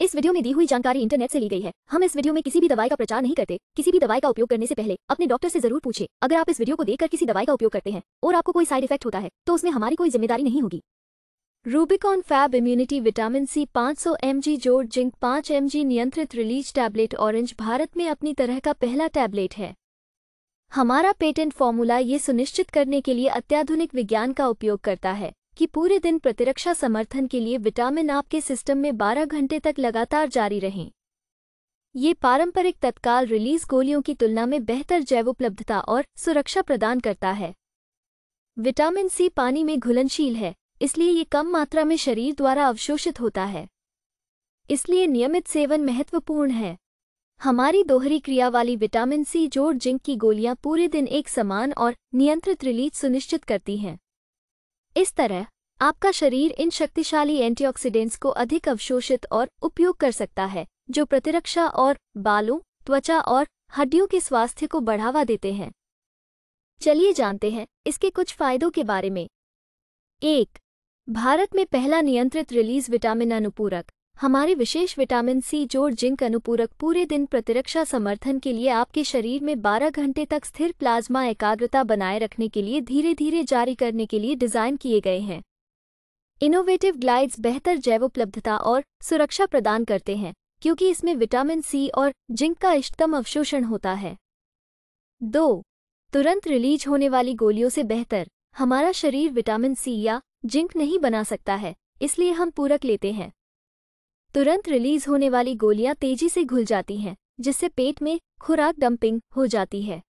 इस वीडियो में दी हुई जानकारी इंटरनेट से ली गई है हम इस वीडियो में किसी भी दवाई का प्रचार नहीं करते किसी भी दवाई का उपयोग करने से पहले अपने डॉक्टर से जरूर पूछे अगर आप इस वीडियो को देखकर किसी दवाई का उपयोग करते हैं और आपको कोई साइड इफेक्ट होता है तो उसमें हमारी कोई जिम्मेदारी नहीं होगी Rubicon fab immunity vitamin C 500 सौ एम जी जोड़ जिंक 5 एम नियंत्रित रिलीज टैबलेट ऑरेंज भारत में अपनी तरह का पहला टैबलेट है हमारा पेटेंट फॉर्मूला ये सुनिश्चित करने के लिए अत्याधुनिक विज्ञान का उपयोग करता है कि पूरे दिन प्रतिरक्षा समर्थन के लिए विटामिन आपके सिस्टम में 12 घंटे तक लगातार जारी रहें ये पारंपरिक तत्काल रिलीज गोलियों की तुलना में बेहतर जैव उपलब्धता और सुरक्षा प्रदान करता है विटामिन सी पानी में घुलनशील है इसलिए ये कम मात्रा में शरीर द्वारा अवशोषित होता है इसलिए नियमित सेवन महत्वपूर्ण है हमारी दोहरी क्रिया वाली विटामिन सी जोड़ जिंक की गोलियां पूरे दिन एक समान और नियंत्रित रिलीज सुनिश्चित करती हैं इस तरह आपका शरीर इन शक्तिशाली एंटीऑक्सीडेंट्स को अधिक अवशोषित और उपयोग कर सकता है जो प्रतिरक्षा और बालों त्वचा और हड्डियों के स्वास्थ्य को बढ़ावा देते हैं चलिए जानते हैं इसके कुछ फायदों के बारे में एक भारत में पहला नियंत्रित रिलीज विटामिन अनुपूरक हमारे विशेष विटामिन सी जोड़ जिंक अनुपूरक पूरे दिन प्रतिरक्षा समर्थन के लिए आपके शरीर में 12 घंटे तक स्थिर प्लाज्मा एकाग्रता बनाए रखने के लिए धीरे धीरे जारी करने के लिए डिजाइन किए गए हैं इनोवेटिव ग्लाइड्स बेहतर जैव उपलब्धता और सुरक्षा प्रदान करते हैं क्योंकि इसमें विटामिन सी और जिंक का इष्टतम अवशोषण होता है दो तुरंत रिलीज होने वाली गोलियों से बेहतर हमारा शरीर विटामिन सी या जिंक नहीं बना सकता है इसलिए हम पूरक लेते हैं तुरंत रिलीज होने वाली गोलियां तेजी से घुल जाती हैं जिससे पेट में खुराक डंपिंग हो जाती है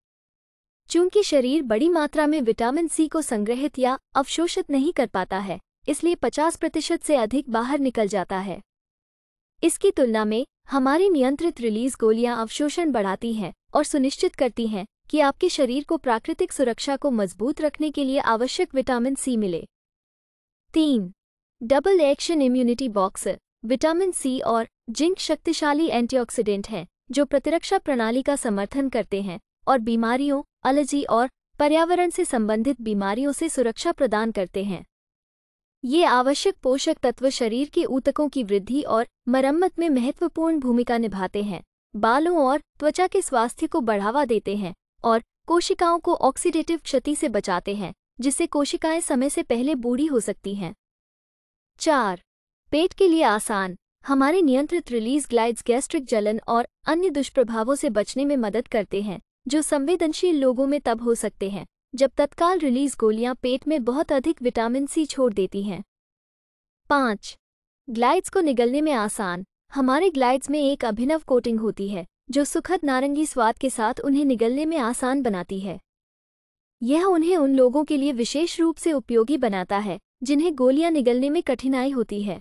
चूंकि शरीर बड़ी मात्रा में विटामिन सी को संग्रहित या अवशोषित नहीं कर पाता है इसलिए 50 प्रतिशत से अधिक बाहर निकल जाता है इसकी तुलना में हमारी नियंत्रित रिलीज गोलियां अवशोषण बढ़ाती हैं और सुनिश्चित करती हैं कि आपके शरीर को प्राकृतिक सुरक्षा को मजबूत रखने के लिए आवश्यक विटामिन सी मिले तीन double action immunity box vitamin C और जिंक शक्तिशाली एंटीऑक्सीडेंट हैं जो प्रतिरक्षा प्रणाली का समर्थन करते हैं और बीमारियों एलर्जी और पर्यावरण से संबंधित बीमारियों से सुरक्षा प्रदान करते हैं ये आवश्यक पोषक तत्व शरीर के ऊतकों की वृद्धि और मरम्मत में महत्वपूर्ण भूमिका निभाते हैं बालों और त्वचा के स्वास्थ्य को बढ़ावा देते हैं और कोशिकाओं को ऑक्सीडेटिव क्षति से बचाते हैं जिससे कोशिकाएं समय से पहले बूढ़ी हो सकती हैं चार पेट के लिए आसान हमारे नियंत्रित रिलीज ग्लाइड्स गैस्ट्रिक जलन और अन्य दुष्प्रभावों से बचने में मदद करते हैं जो संवेदनशील लोगों में तब हो सकते हैं जब तत्काल रिलीज गोलियां पेट में बहुत अधिक विटामिन सी छोड़ देती हैं पाँच ग्लाइड्स को निगलने में आसान हमारे ग्लाइड्स में एक अभिनव कोटिंग होती है जो सुखद नारंगी स्वाद के साथ उन्हें निगलने में आसान बनाती है यह उन्हें उन लोगों के लिए विशेष रूप से उपयोगी बनाता है जिन्हें गोलियां निगलने में कठिनाई होती है